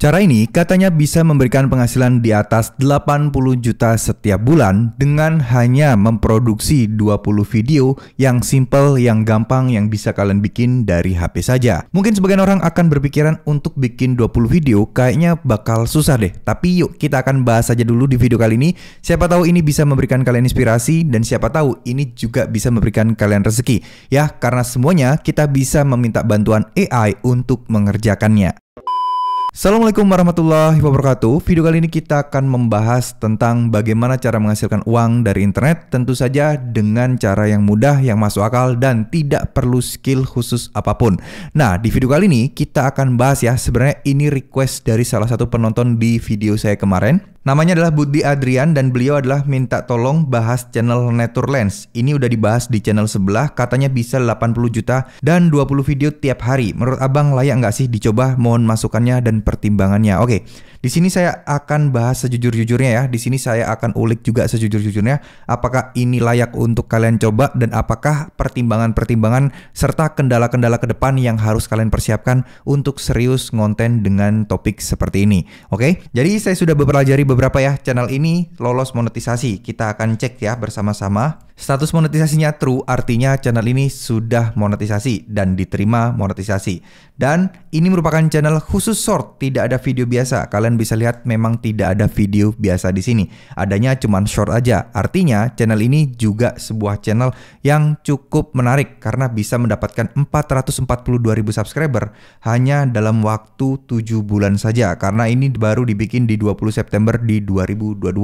Cara ini katanya bisa memberikan penghasilan di atas 80 juta setiap bulan dengan hanya memproduksi 20 video yang simple, yang gampang, yang bisa kalian bikin dari HP saja. Mungkin sebagian orang akan berpikiran untuk bikin 20 video kayaknya bakal susah deh. Tapi yuk kita akan bahas aja dulu di video kali ini. Siapa tahu ini bisa memberikan kalian inspirasi dan siapa tahu ini juga bisa memberikan kalian rezeki. Ya, karena semuanya kita bisa meminta bantuan AI untuk mengerjakannya. Assalamualaikum warahmatullahi wabarakatuh. Video kali ini kita akan membahas tentang bagaimana cara menghasilkan uang dari internet, tentu saja dengan cara yang mudah, yang masuk akal, dan tidak perlu skill khusus apapun. Nah, di video kali ini kita akan bahas ya, sebenarnya ini request dari salah satu penonton di video saya kemarin. Namanya adalah Budi Adrian dan beliau adalah minta tolong bahas channel Naturelens. Ini udah dibahas di channel sebelah, katanya bisa 80 juta dan 20 video tiap hari. Menurut abang layak nggak sih dicoba? Mohon masukannya dan pertimbangannya. Oke, di sini saya akan bahas sejujur-jujurnya ya. Di sini saya akan ulik juga sejujur-jujurnya apakah ini layak untuk kalian coba dan apakah pertimbangan-pertimbangan serta kendala-kendala ke depan yang harus kalian persiapkan untuk serius ngonten dengan topik seperti ini. Oke, jadi saya sudah mempelajari beberapa ya channel ini lolos monetisasi. Kita akan cek ya bersama-sama. Status monetisasinya true artinya channel ini sudah monetisasi dan diterima monetisasi. Dan ini merupakan channel khusus short tidak ada video biasa. Kalian bisa lihat memang tidak ada video biasa di sini. Adanya cuman short aja. Artinya channel ini juga sebuah channel yang cukup menarik karena bisa mendapatkan 442.000 subscriber hanya dalam waktu 7 bulan saja karena ini baru dibikin di 20 September di 2022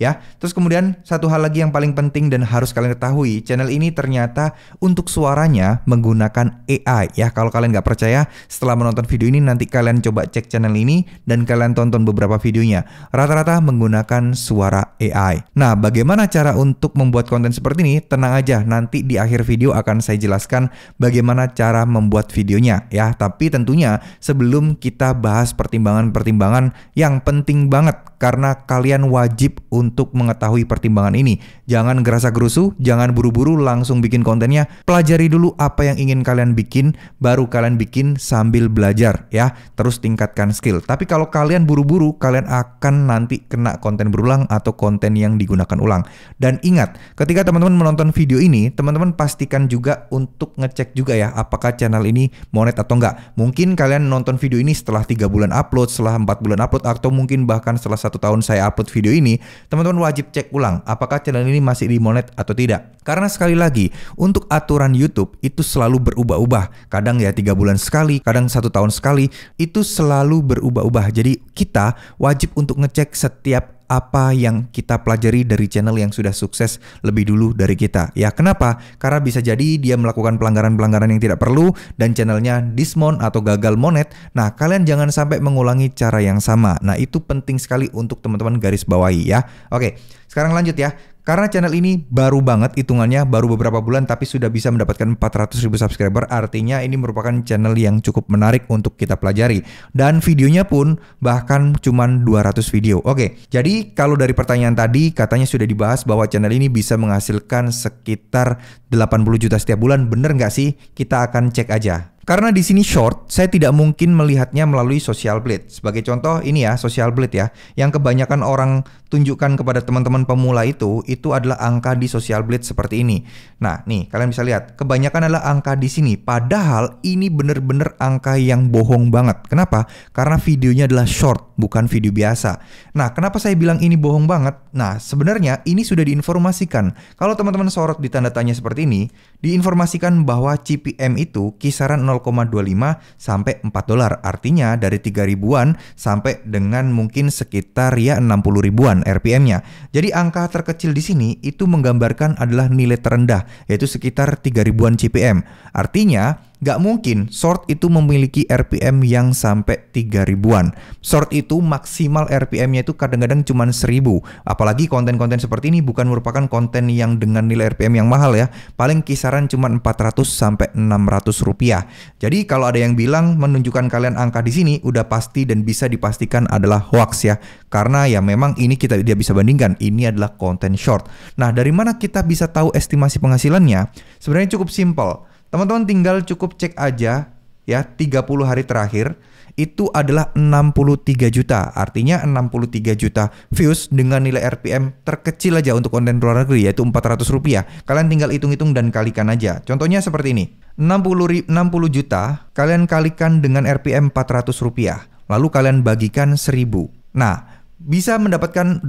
ya. Terus kemudian satu hal lagi yang paling penting dan harus kalian ketahui, channel ini ternyata untuk suaranya menggunakan AI ya. Kalau kalian nggak percaya setelah menonton video ini nanti kalian coba cek cek channel ini dan kalian tonton beberapa videonya. Rata-rata menggunakan suara AI. Nah, bagaimana cara untuk membuat konten seperti ini? Tenang aja, nanti di akhir video akan saya jelaskan bagaimana cara membuat videonya ya. Tapi tentunya sebelum kita bahas pertimbangan-pertimbangan yang penting banget karena kalian wajib untuk mengetahui pertimbangan ini. Jangan gerasa gerusu, jangan buru-buru langsung bikin kontennya. Pelajari dulu apa yang ingin kalian bikin, baru kalian bikin sambil belajar ya. Terus tingkatkan skill. Tapi kalau kalian buru-buru, kalian akan nanti kena konten berulang atau konten yang digunakan ulang. Dan ingat, ketika teman-teman menonton video ini, teman-teman pastikan juga untuk ngecek juga ya apakah channel ini monet atau enggak. Mungkin kalian nonton video ini setelah 3 bulan upload, setelah 4 bulan upload atau mungkin bahkan setelah satu tahun saya upload video ini, teman-teman wajib cek ulang apakah channel ini ini masih monet atau tidak. Karena sekali lagi, untuk aturan YouTube itu selalu berubah-ubah. Kadang ya tiga bulan sekali, kadang satu tahun sekali, itu selalu berubah-ubah. Jadi kita wajib untuk ngecek setiap apa yang kita pelajari dari channel yang sudah sukses lebih dulu dari kita. Ya, kenapa? Karena bisa jadi dia melakukan pelanggaran-pelanggaran yang tidak perlu dan channelnya dismon atau gagal monet. Nah, kalian jangan sampai mengulangi cara yang sama. Nah, itu penting sekali untuk teman-teman garis bawahi ya. Oke, sekarang lanjut ya. Karena channel ini baru banget hitungannya baru beberapa bulan tapi sudah bisa mendapatkan 400 ribu subscriber artinya ini merupakan channel yang cukup menarik untuk kita pelajari dan videonya pun bahkan cuma 200 video. Oke, jadi kalau dari pertanyaan tadi katanya sudah dibahas bahwa channel ini bisa menghasilkan sekitar 80 juta setiap bulan bener nggak sih? Kita akan cek aja. Karena di sini short, saya tidak mungkin melihatnya melalui social blade. Sebagai contoh ini ya, social blade ya, yang kebanyakan orang tunjukkan kepada teman-teman pemula itu, itu adalah angka di social blade seperti ini. Nah, nih kalian bisa lihat, kebanyakan adalah angka di sini. Padahal ini benar-benar angka yang bohong banget. Kenapa? Karena videonya adalah short bukan video biasa. Nah, kenapa saya bilang ini bohong banget? Nah, sebenarnya ini sudah diinformasikan. Kalau teman-teman sorot di tanda tanya seperti ini, diinformasikan bahwa CPM itu kisaran 0,25 sampai 4 dolar. Artinya dari 3 ribuan sampai dengan mungkin sekitar ya 60 ribuan RPM-nya. Jadi angka terkecil di sini itu menggambarkan adalah nilai terendah, yaitu sekitar 3 ribuan CPM. Artinya, Gak mungkin short itu memiliki RPM yang sampai 3 ribuan. Short itu maksimal RPM-nya itu kadang-kadang cuma 1000. Apalagi konten-konten seperti ini bukan merupakan konten yang dengan nilai RPM yang mahal ya. Paling kisaran cuma 400 sampai 600 rupiah. Jadi kalau ada yang bilang menunjukkan kalian angka di sini udah pasti dan bisa dipastikan adalah hoax ya. Karena ya memang ini kita dia bisa bandingkan. Ini adalah konten short. Nah, dari mana kita bisa tahu estimasi penghasilannya? Sebenarnya cukup simple Teman-teman tinggal cukup cek aja ya 30 hari terakhir itu adalah 63 juta. Artinya 63 juta views dengan nilai RPM terkecil aja untuk konten luar negeri yaitu 400 rupiah. Kalian tinggal hitung-hitung dan kalikan aja. Contohnya seperti ini. 60, 60 juta kalian kalikan dengan RPM 400 rupiah. Lalu kalian bagikan 1000. Nah, bisa mendapatkan 24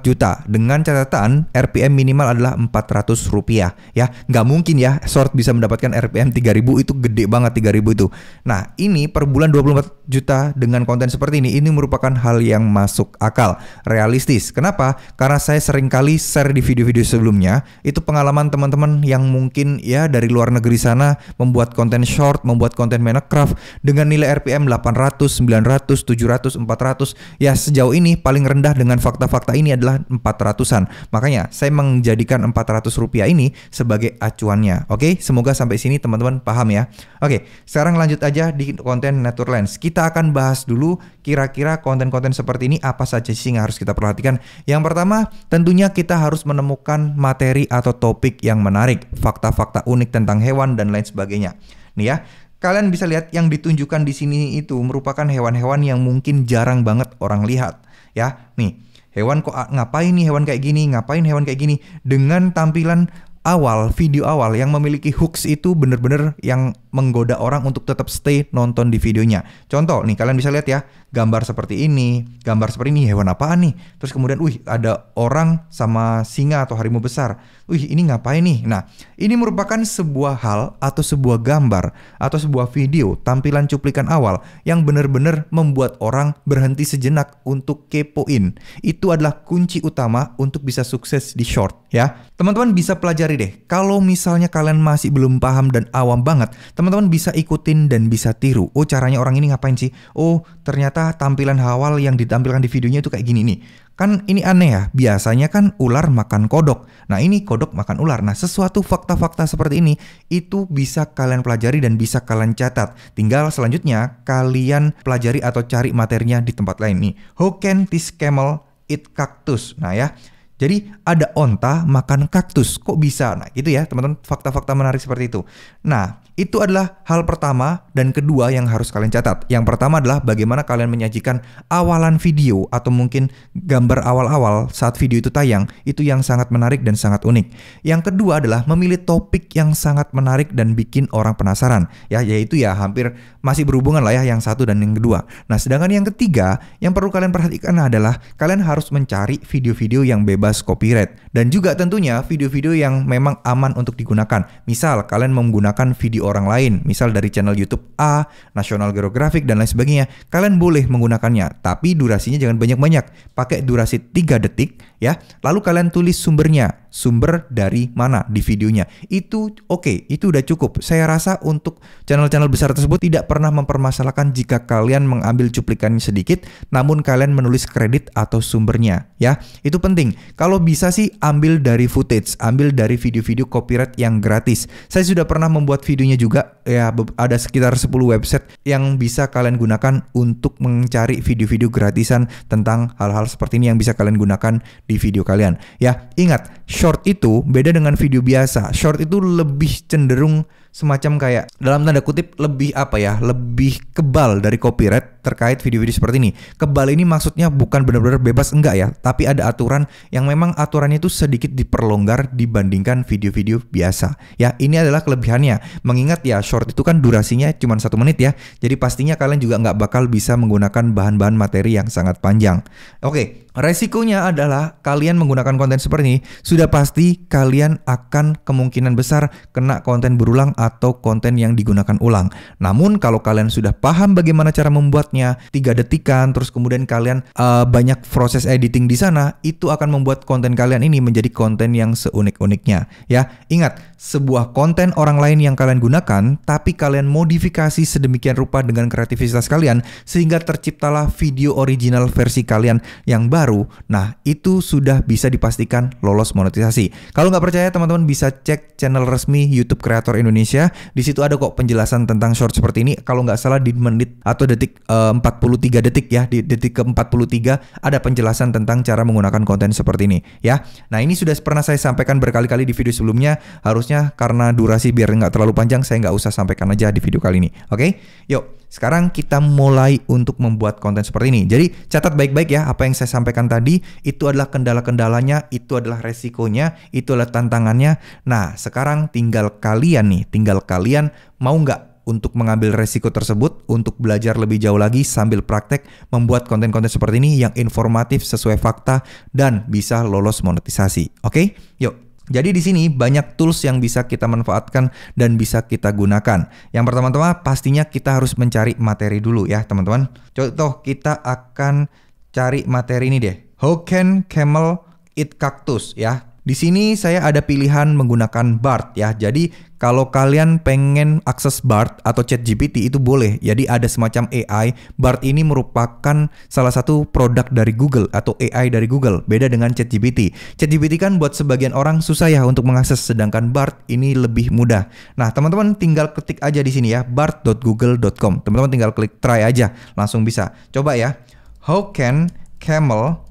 juta dengan catatan RPM minimal adalah 400 rupiah ya nggak mungkin ya short bisa mendapatkan RPM 3000 itu gede banget 3000 itu nah ini per bulan 24 juta dengan konten seperti ini ini merupakan hal yang masuk akal realistis kenapa karena saya sering kali share di video-video sebelumnya itu pengalaman teman-teman yang mungkin ya dari luar negeri sana membuat konten short membuat konten Minecraft dengan nilai RPM 800 900 700 400 ya sejauh ini ini paling rendah dengan fakta-fakta ini adalah 400-an. Makanya saya menjadikan 400 rupiah ini sebagai acuannya. Oke, semoga sampai sini teman-teman paham ya. Oke, sekarang lanjut aja di konten Nature Lens. Kita akan bahas dulu kira-kira konten-konten seperti ini apa saja sih yang harus kita perhatikan. Yang pertama, tentunya kita harus menemukan materi atau topik yang menarik, fakta-fakta unik tentang hewan dan lain sebagainya. Nih ya, kalian bisa lihat yang ditunjukkan di sini itu merupakan hewan-hewan yang mungkin jarang banget orang lihat ya nih hewan kok ngapain nih hewan kayak gini ngapain hewan kayak gini dengan tampilan awal, video awal yang memiliki hooks itu bener-bener yang menggoda orang untuk tetap stay nonton di videonya. Contoh nih, kalian bisa lihat ya, gambar seperti ini, gambar seperti ini, hewan apaan nih? Terus kemudian, wih, ada orang sama singa atau harimau besar. Wih, ini ngapain nih? Nah, ini merupakan sebuah hal atau sebuah gambar atau sebuah video, tampilan cuplikan awal yang benar-benar membuat orang berhenti sejenak untuk kepoin. Itu adalah kunci utama untuk bisa sukses di short ya. Teman-teman bisa pelajari gini deh, kalau misalnya kalian masih belum paham dan awam banget, teman-teman bisa ikutin dan bisa tiru. Oh, caranya orang ini ngapain sih? Oh, ternyata tampilan hawal yang ditampilkan di videonya itu kayak gini nih. Kan ini aneh ya, biasanya kan ular makan kodok. Nah ini kodok makan ular. Nah sesuatu fakta-fakta seperti ini itu bisa kalian pelajari dan bisa kalian catat. Tinggal selanjutnya kalian pelajari atau cari materinya di tempat lain nih. How can this camel eat cactus? Nah ya, jadi ada onta makan kaktus, kok bisa? Nah, gitu ya teman-teman fakta-fakta menarik seperti itu. Nah, itu adalah hal pertama dan kedua yang harus kalian catat. Yang pertama adalah bagaimana kalian menyajikan awalan video atau mungkin gambar awal-awal saat video itu tayang. Itu yang sangat menarik dan sangat unik. Yang kedua adalah memilih topik yang sangat menarik dan bikin orang penasaran. Ya, yaitu ya hampir masih berhubungan lah ya yang satu dan yang kedua. Nah, sedangkan yang ketiga yang perlu kalian perhatikan adalah kalian harus mencari video-video yang bebas copyright dan juga tentunya video-video yang memang aman untuk digunakan. Misal kalian menggunakan video orang lain, misal dari channel YouTube A, National Geographic, dan lain sebagainya. Kalian boleh menggunakannya, tapi durasinya jangan banyak-banyak. Pakai durasi 3 detik ya. Lalu kalian tulis sumbernya, sumber dari mana di videonya. Itu oke, okay, itu udah cukup. Saya rasa untuk channel-channel besar tersebut tidak pernah mempermasalahkan jika kalian mengambil cuplikan sedikit, namun kalian menulis kredit atau sumbernya ya. Itu penting. Kalau bisa sih ambil dari footage, ambil dari video-video copyright yang gratis. Saya sudah pernah membuat videonya juga ya ada sekitar 10 website yang bisa kalian gunakan untuk mencari video-video gratisan tentang hal-hal seperti ini yang bisa kalian gunakan di video kalian. Ya, ingat, short itu beda dengan video biasa. Short itu lebih cenderung semacam kayak dalam tanda kutip lebih apa ya lebih kebal dari copyright terkait video-video seperti ini kebal ini maksudnya bukan benar-benar bebas enggak ya tapi ada aturan yang memang aturannya itu sedikit diperlonggar dibandingkan video-video biasa ya ini adalah kelebihannya mengingat ya short itu kan durasinya cuma satu menit ya jadi pastinya kalian juga nggak bakal bisa menggunakan bahan-bahan materi yang sangat panjang oke Resikonya adalah kalian menggunakan konten seperti ini, sudah pasti kalian akan kemungkinan besar kena konten berulang atau konten yang digunakan ulang. Namun kalau kalian sudah paham bagaimana cara membuatnya, tiga detikan, terus kemudian kalian uh, banyak proses editing di sana, itu akan membuat konten kalian ini menjadi konten yang seunik-uniknya. Ya, ingat sebuah konten orang lain yang kalian gunakan, tapi kalian modifikasi sedemikian rupa dengan kreativitas kalian sehingga terciptalah video original versi kalian yang baru. Nah, itu sudah bisa dipastikan lolos monetisasi. Kalau nggak percaya, teman-teman bisa cek channel resmi YouTube Creator Indonesia. Di situ ada kok penjelasan tentang short seperti ini. Kalau nggak salah di menit atau detik eh, uh, 43 detik ya, di detik ke 43 ada penjelasan tentang cara menggunakan konten seperti ini ya. Nah, ini sudah pernah saya sampaikan berkali-kali di video sebelumnya. Harus bonusnya karena durasi biar nggak terlalu panjang saya nggak usah sampaikan aja di video kali ini. Oke, okay? yuk sekarang kita mulai untuk membuat konten seperti ini. Jadi catat baik-baik ya apa yang saya sampaikan tadi itu adalah kendala-kendalanya, itu adalah resikonya, itu adalah tantangannya. Nah sekarang tinggal kalian nih, tinggal kalian mau nggak untuk mengambil resiko tersebut, untuk belajar lebih jauh lagi sambil praktek membuat konten-konten seperti ini yang informatif sesuai fakta dan bisa lolos monetisasi. Oke, okay? yuk jadi di sini banyak tools yang bisa kita manfaatkan dan bisa kita gunakan. Yang pertama-tama pastinya kita harus mencari materi dulu ya teman-teman. Contoh kita akan cari materi ini deh. How can camel eat cactus ya? Di sini saya ada pilihan menggunakan BART ya. Jadi kalau kalian pengen akses BART atau chat GPT itu boleh. Jadi ada semacam AI. BART ini merupakan salah satu produk dari Google atau AI dari Google. Beda dengan chat GPT. Chat GPT kan buat sebagian orang susah ya untuk mengakses, sedangkan BART ini lebih mudah. Nah, teman-teman tinggal ketik aja di sini ya, bart.google.com. Teman-teman tinggal klik try aja, langsung bisa. Coba ya. How can camel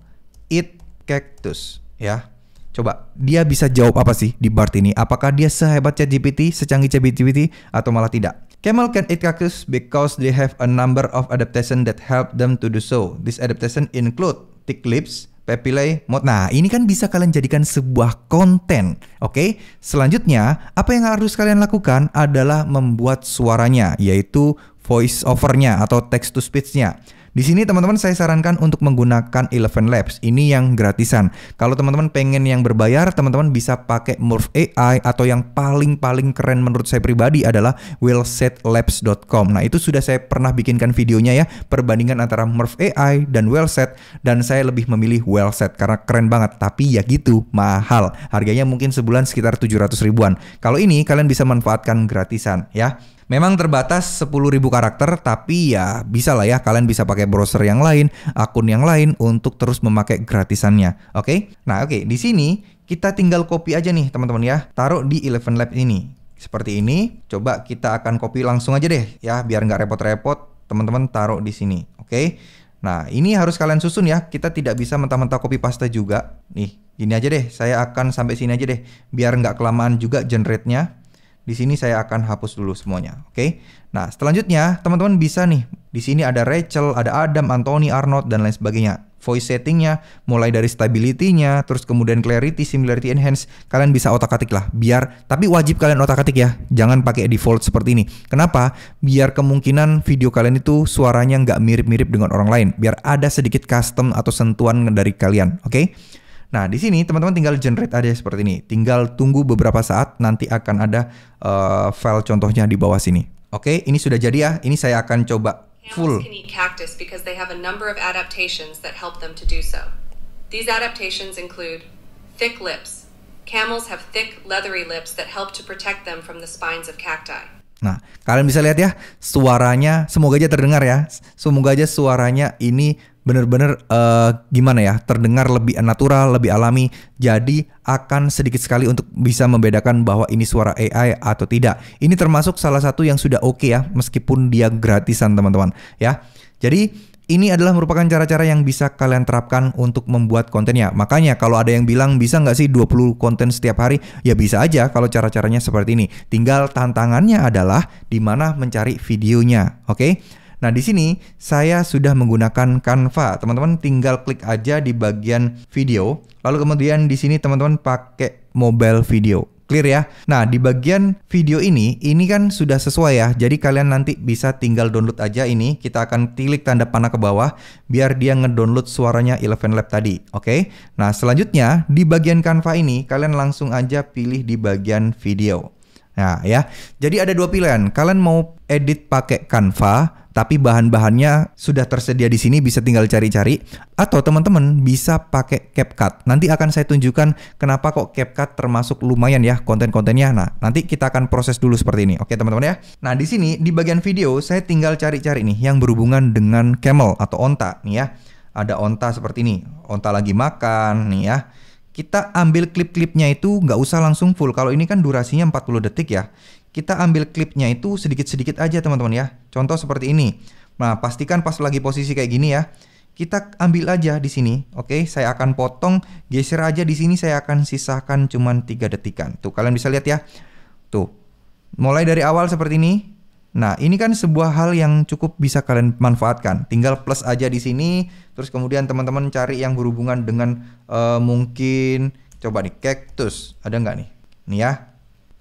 eat cactus? Ya. Coba, dia bisa jawab apa sih di BART ini? Apakah dia sehebat Chat GPT, secanggih Chat GPT, atau malah tidak? Camel can eat cactus because they have a number of adaptation that help them to do so. This adaptation include thick lips, papillae, mot. Nah, ini kan bisa kalian jadikan sebuah konten, oke? Okay? Selanjutnya, apa yang harus kalian lakukan adalah membuat suaranya, yaitu voice overnya atau text to speechnya. nya di sini teman-teman saya sarankan untuk menggunakan Eleven Labs. Ini yang gratisan. Kalau teman-teman pengen yang berbayar, teman-teman bisa pakai Morph AI atau yang paling-paling keren menurut saya pribadi adalah wellsetlabs.com. Nah, itu sudah saya pernah bikinkan videonya ya, perbandingan antara Morph AI dan Wellset dan saya lebih memilih Wellset karena keren banget, tapi ya gitu, mahal. Harganya mungkin sebulan sekitar 700 ribuan. Kalau ini kalian bisa manfaatkan gratisan ya. Memang terbatas 10.000 karakter, tapi ya bisa lah ya kalian bisa pakai browser yang lain, akun yang lain untuk terus memakai gratisannya. Oke? Okay? Nah, oke, okay, di sini kita tinggal copy aja nih, teman-teman ya. Taruh di Eleven Lab ini. Seperti ini, coba kita akan copy langsung aja deh ya, biar nggak repot-repot, teman-teman taruh di sini. Oke? Okay? Nah, ini harus kalian susun ya. Kita tidak bisa mentah-mentah copy paste juga. Nih, gini aja deh. Saya akan sampai sini aja deh. Biar nggak kelamaan juga generate-nya. Di sini saya akan hapus dulu semuanya, oke? Okay? Nah, selanjutnya teman-teman bisa nih, di sini ada Rachel, ada Adam, Anthony, Arnold, dan lain sebagainya. Voice settingnya, mulai dari stability-nya, terus kemudian clarity, similarity, enhance, kalian bisa otak-atik lah. Biar, tapi wajib kalian otak-atik ya, jangan pakai default seperti ini. Kenapa? Biar kemungkinan video kalian itu suaranya nggak mirip-mirip dengan orang lain. Biar ada sedikit custom atau sentuhan dari kalian, oke? Okay? Nah, di sini teman-teman tinggal generate aja seperti ini. Tinggal tunggu beberapa saat nanti akan ada uh, file contohnya di bawah sini. Oke, okay, ini sudah jadi ya. Ini saya akan coba full. Nah, kalian bisa lihat ya, suaranya semoga aja terdengar ya. Semoga aja suaranya ini benar-benar uh, gimana ya terdengar lebih natural, lebih alami. Jadi akan sedikit sekali untuk bisa membedakan bahwa ini suara AI atau tidak. Ini termasuk salah satu yang sudah oke okay ya meskipun dia gratisan teman-teman ya. Jadi ini adalah merupakan cara-cara yang bisa kalian terapkan untuk membuat kontennya. Makanya kalau ada yang bilang bisa nggak sih 20 konten setiap hari? Ya bisa aja kalau cara-caranya seperti ini. Tinggal tantangannya adalah di mana mencari videonya, oke? Okay? Nah, di sini saya sudah menggunakan Canva. Teman-teman tinggal klik aja di bagian video, lalu kemudian di sini teman-teman pakai mobile video. Clear ya? Nah, di bagian video ini, ini kan sudah sesuai ya. Jadi kalian nanti bisa tinggal download aja ini. Kita akan tilik tanda panah ke bawah biar dia ngedownload suaranya Eleven Lab tadi, oke? Okay? Nah, selanjutnya di bagian Canva ini kalian langsung aja pilih di bagian video. Nah, ya. Jadi ada dua pilihan. Kalian mau edit pakai Canva tapi bahan-bahannya sudah tersedia di sini bisa tinggal cari-cari atau teman-teman bisa pakai CapCut. Nanti akan saya tunjukkan kenapa kok CapCut termasuk lumayan ya konten-kontennya. Nah, nanti kita akan proses dulu seperti ini. Oke, teman-teman ya. Nah, di sini di bagian video saya tinggal cari-cari nih yang berhubungan dengan camel atau onta nih ya. Ada onta seperti ini. Onta lagi makan nih ya kita ambil klip-klipnya itu nggak usah langsung full. Kalau ini kan durasinya 40 detik ya kita ambil klipnya itu sedikit-sedikit aja teman-teman ya. Contoh seperti ini. Nah, pastikan pas lagi posisi kayak gini ya. Kita ambil aja di sini. Oke, saya akan potong, geser aja di sini saya akan sisakan cuman tiga detikan. Tuh, kalian bisa lihat ya. Tuh. Mulai dari awal seperti ini, Nah, ini kan sebuah hal yang cukup bisa kalian manfaatkan. Tinggal plus aja di sini, terus kemudian teman-teman cari yang berhubungan dengan uh, mungkin coba nih cactus, ada nggak nih? Nih ya,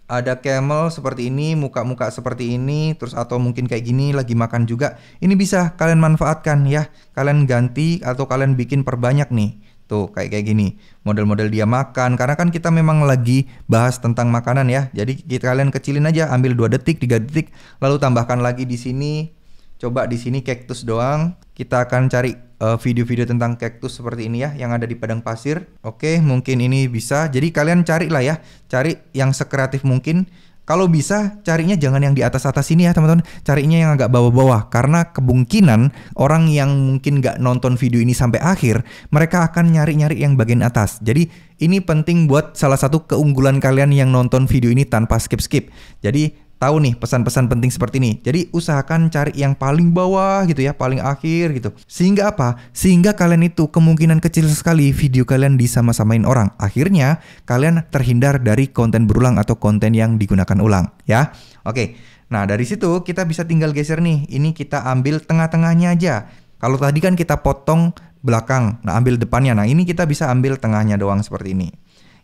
ada camel seperti ini, muka-muka seperti ini, terus atau mungkin kayak gini lagi makan juga. Ini bisa kalian manfaatkan ya. Kalian ganti atau kalian bikin perbanyak nih. Tuh kayak kayak gini model-model dia makan karena kan kita memang lagi bahas tentang makanan ya. Jadi kita kalian kecilin aja ambil 2 detik, 3 detik lalu tambahkan lagi di sini. Coba di sini kaktus doang. Kita akan cari Eh, video-video tentang kaktus seperti ini ya yang ada di padang pasir. Oke, mungkin ini bisa. Jadi kalian cari lah ya, cari yang sekreatif mungkin. Kalau bisa carinya jangan yang di atas-atas ini ya teman-teman, carinya yang agak bawah-bawah karena kemungkinan orang yang mungkin nggak nonton video ini sampai akhir, mereka akan nyari-nyari yang bagian atas. Jadi ini penting buat salah satu keunggulan kalian yang nonton video ini tanpa skip-skip. Jadi tahu nih pesan-pesan penting seperti ini. Jadi usahakan cari yang paling bawah gitu ya, paling akhir gitu. Sehingga apa? Sehingga kalian itu kemungkinan kecil sekali video kalian disama-samain orang. Akhirnya kalian terhindar dari konten berulang atau konten yang digunakan ulang ya. Oke. Nah, dari situ kita bisa tinggal geser nih. Ini kita ambil tengah-tengahnya aja. Kalau tadi kan kita potong belakang, nah ambil depannya. Nah, ini kita bisa ambil tengahnya doang seperti ini.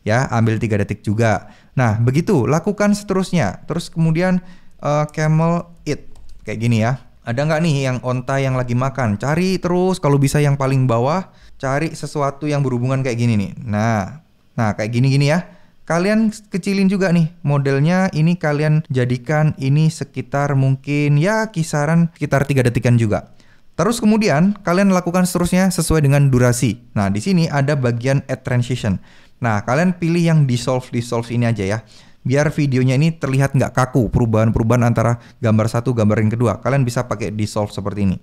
Ya, ambil 3 detik juga. Nah, begitu lakukan seterusnya. Terus kemudian uh, camel it kayak gini ya. Ada nggak nih yang onta yang lagi makan? Cari terus kalau bisa yang paling bawah, cari sesuatu yang berhubungan kayak gini nih. Nah, nah kayak gini-gini ya. Kalian kecilin juga nih modelnya ini kalian jadikan ini sekitar mungkin ya kisaran sekitar 3 detikan juga. Terus kemudian kalian lakukan seterusnya sesuai dengan durasi. Nah, di sini ada bagian add transition. Nah, kalian pilih yang dissolve dissolve ini aja ya. Biar videonya ini terlihat nggak kaku perubahan-perubahan antara gambar satu gambar yang kedua. Kalian bisa pakai dissolve seperti ini.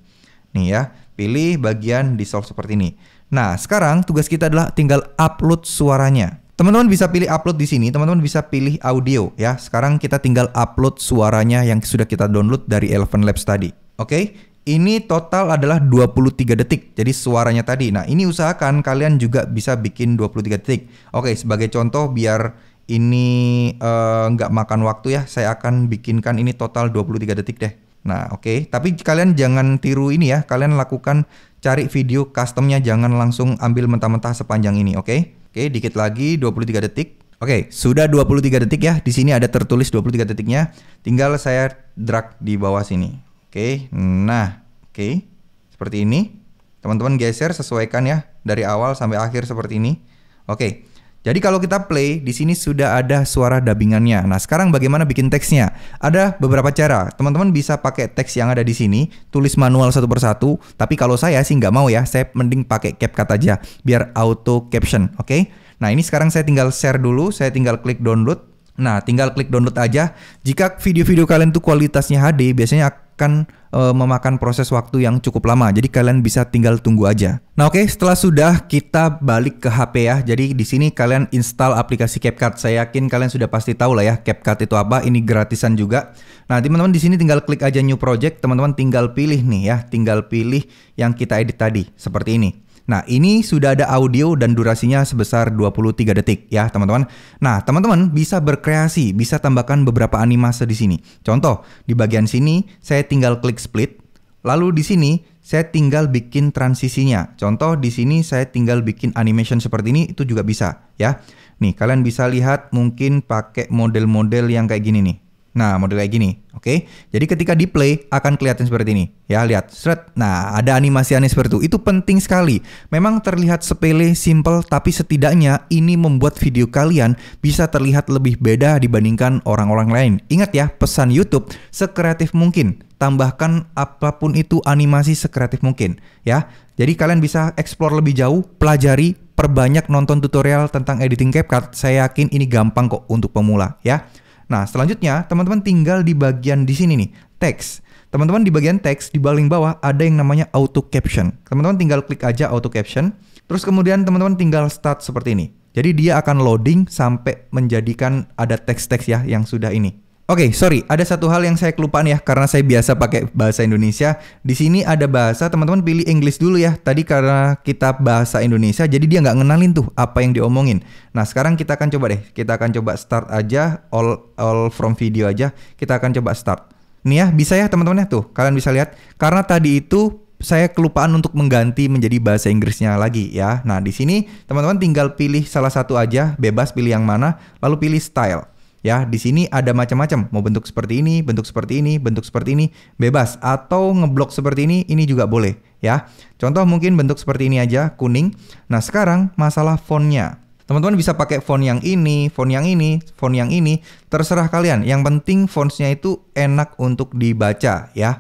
Nih ya, pilih bagian dissolve seperti ini. Nah, sekarang tugas kita adalah tinggal upload suaranya. Teman-teman bisa pilih upload di sini, teman-teman bisa pilih audio ya. Sekarang kita tinggal upload suaranya yang sudah kita download dari Eleven Labs tadi. Oke, ini total adalah 23 detik. Jadi suaranya tadi. Nah, ini usahakan kalian juga bisa bikin 23 detik. Oke, sebagai contoh biar ini eh, nggak uh, makan waktu ya, saya akan bikinkan ini total 23 detik deh. Nah, oke. Okay. Tapi kalian jangan tiru ini ya. Kalian lakukan cari video customnya, jangan langsung ambil mentah-mentah sepanjang ini, oke? Okay? Oke, okay, dikit lagi 23 detik. Oke, okay, sudah 23 detik ya. Di sini ada tertulis 23 detiknya. Tinggal saya drag di bawah sini. Oke, nah, oke. Seperti ini. Teman-teman geser sesuaikan ya dari awal sampai akhir seperti ini. Oke. Jadi kalau kita play, di sini sudah ada suara dubbingannya. Nah, sekarang bagaimana bikin teksnya? Ada beberapa cara. Teman-teman bisa pakai teks yang ada di sini, tulis manual satu persatu. Tapi kalau saya sih nggak mau ya, saya mending pakai CapCut aja, biar auto caption, oke? Nah, ini sekarang saya tinggal share dulu, saya tinggal klik download. Nah, tinggal klik download aja. Jika video-video kalian tuh kualitasnya HD, biasanya akan e, memakan proses waktu yang cukup lama. Jadi kalian bisa tinggal tunggu aja. Nah, oke, okay, setelah sudah kita balik ke HP ya. Jadi di sini kalian install aplikasi CapCut. Saya yakin kalian sudah pasti tahu lah ya CapCut itu apa. Ini gratisan juga. Nah, teman-teman di sini tinggal klik aja new project, teman-teman tinggal pilih nih ya, tinggal pilih yang kita edit tadi seperti ini. Nah, ini sudah ada audio dan durasinya sebesar 23 detik ya, teman-teman. Nah, teman-teman bisa berkreasi, bisa tambahkan beberapa animasi di sini. Contoh, di bagian sini saya tinggal klik split, lalu di sini saya tinggal bikin transisinya. Contoh di sini saya tinggal bikin animation seperti ini itu juga bisa ya. Nih, kalian bisa lihat mungkin pakai model-model yang kayak gini nih. Nah, model kayak gini, oke? Okay? Jadi ketika di play akan kelihatan seperti ini. Ya, lihat. Seret. Nah, ada animasi aneh seperti itu. Itu penting sekali. Memang terlihat sepele, simple, tapi setidaknya ini membuat video kalian bisa terlihat lebih beda dibandingkan orang-orang lain. Ingat ya, pesan YouTube sekreatif mungkin. Tambahkan apapun itu animasi sekreatif mungkin, ya. Jadi kalian bisa explore lebih jauh, pelajari, perbanyak nonton tutorial tentang editing CapCut. Saya yakin ini gampang kok untuk pemula, ya. Nah, selanjutnya teman-teman tinggal di bagian di sini nih, teks. Teman-teman di bagian teks di paling bawah ada yang namanya auto caption. Teman-teman tinggal klik aja auto caption. Terus kemudian teman-teman tinggal start seperti ini. Jadi dia akan loading sampai menjadikan ada teks-teks ya yang sudah ini. Oke, okay, sorry, ada satu hal yang saya kelupaan ya karena saya biasa pakai bahasa Indonesia. Di sini ada bahasa, teman-teman pilih English dulu ya. Tadi karena kita bahasa Indonesia, jadi dia nggak ngenalin tuh apa yang diomongin. Nah, sekarang kita akan coba deh. Kita akan coba start aja, all all from video aja. Kita akan coba start. Nih ya, bisa ya teman-teman ya tuh. Kalian bisa lihat karena tadi itu saya kelupaan untuk mengganti menjadi bahasa Inggrisnya lagi ya. Nah, di sini teman-teman tinggal pilih salah satu aja, bebas pilih yang mana, lalu pilih style ya di sini ada macam-macam mau bentuk seperti ini bentuk seperti ini bentuk seperti ini bebas atau ngeblok seperti ini ini juga boleh ya contoh mungkin bentuk seperti ini aja kuning nah sekarang masalah fontnya teman-teman bisa pakai font yang ini font yang ini font yang ini terserah kalian yang penting fontnya itu enak untuk dibaca ya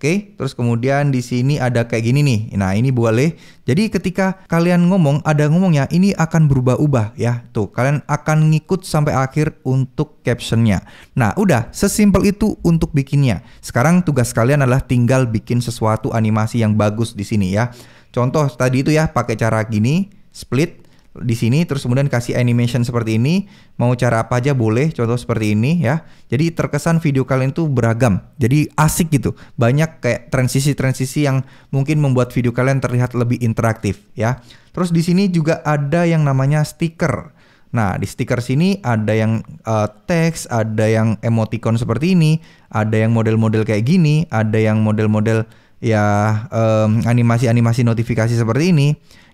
Oke, terus kemudian di sini ada kayak gini nih. Nah, ini boleh. Jadi ketika kalian ngomong, ada ngomongnya, ini akan berubah-ubah ya. Tuh, kalian akan ngikut sampai akhir untuk captionnya. Nah, udah, sesimpel itu untuk bikinnya. Sekarang tugas kalian adalah tinggal bikin sesuatu animasi yang bagus di sini ya. Contoh tadi itu ya, pakai cara gini, split, di sini terus kemudian kasih animation seperti ini mau cara apa aja boleh contoh seperti ini ya jadi terkesan video kalian tuh beragam jadi asik gitu banyak kayak transisi-transisi yang mungkin membuat video kalian terlihat lebih interaktif ya terus di sini juga ada yang namanya stiker nah di stiker sini ada yang uh, teks ada yang emoticon seperti ini ada yang model-model kayak gini ada yang model-model ya um, animasi -animasi notifikasi seperti ini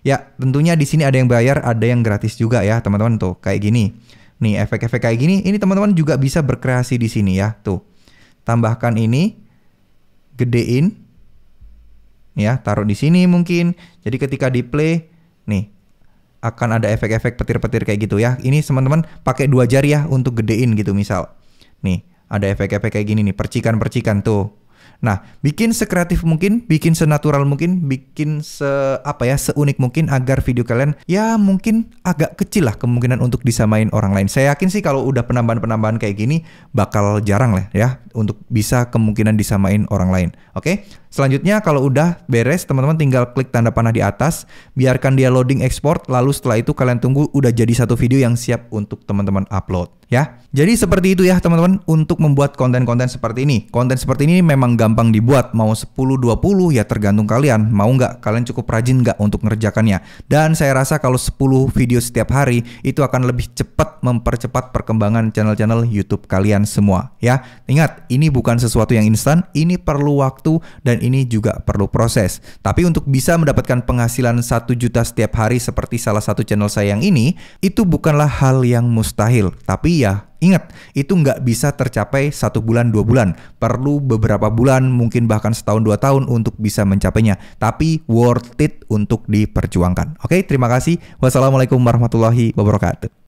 Ya, tentunya di sini ada yang bayar, ada yang gratis juga ya, teman-teman tuh. Kayak gini. Nih, efek-efek kayak gini ini teman-teman juga bisa berkreasi di sini ya, tuh. Tambahkan ini, gedein. Ya, taruh di sini mungkin. Jadi ketika di play, nih akan ada efek-efek petir-petir kayak gitu ya. Ini teman-teman pakai dua jari ya untuk gedein gitu misal. Nih, ada efek-efek kayak gini nih, percikan-percikan tuh. Nah, bikin sekreatif mungkin, bikin senatural mungkin, bikin se apa ya, seunik mungkin agar video kalian ya mungkin agak kecil lah kemungkinan untuk disamain orang lain. Saya yakin sih kalau udah penambahan-penambahan kayak gini bakal jarang lah ya untuk bisa kemungkinan disamain orang lain. Oke? Okay? Selanjutnya kalau udah beres teman-teman tinggal klik tanda panah di atas, biarkan dia loading export lalu setelah itu kalian tunggu udah jadi satu video yang siap untuk teman-teman upload ya. Jadi seperti itu ya teman-teman untuk membuat konten-konten seperti ini. Konten seperti ini memang gampang dibuat, mau 10 20 ya tergantung kalian. Mau nggak kalian cukup rajin nggak untuk mengerjakannya? Dan saya rasa kalau 10 video setiap hari itu akan lebih cepat mempercepat perkembangan channel-channel YouTube kalian semua ya. Ingat, ini bukan sesuatu yang instan, ini perlu waktu dan ini juga perlu proses. Tapi untuk bisa mendapatkan penghasilan satu juta setiap hari seperti salah satu channel saya yang ini, itu bukanlah hal yang mustahil, tapi Iya, Ingat, itu nggak bisa tercapai satu bulan, dua bulan. Perlu beberapa bulan, mungkin bahkan setahun, dua tahun untuk bisa mencapainya. Tapi worth it untuk diperjuangkan. Oke, terima kasih. Wassalamualaikum warahmatullahi wabarakatuh.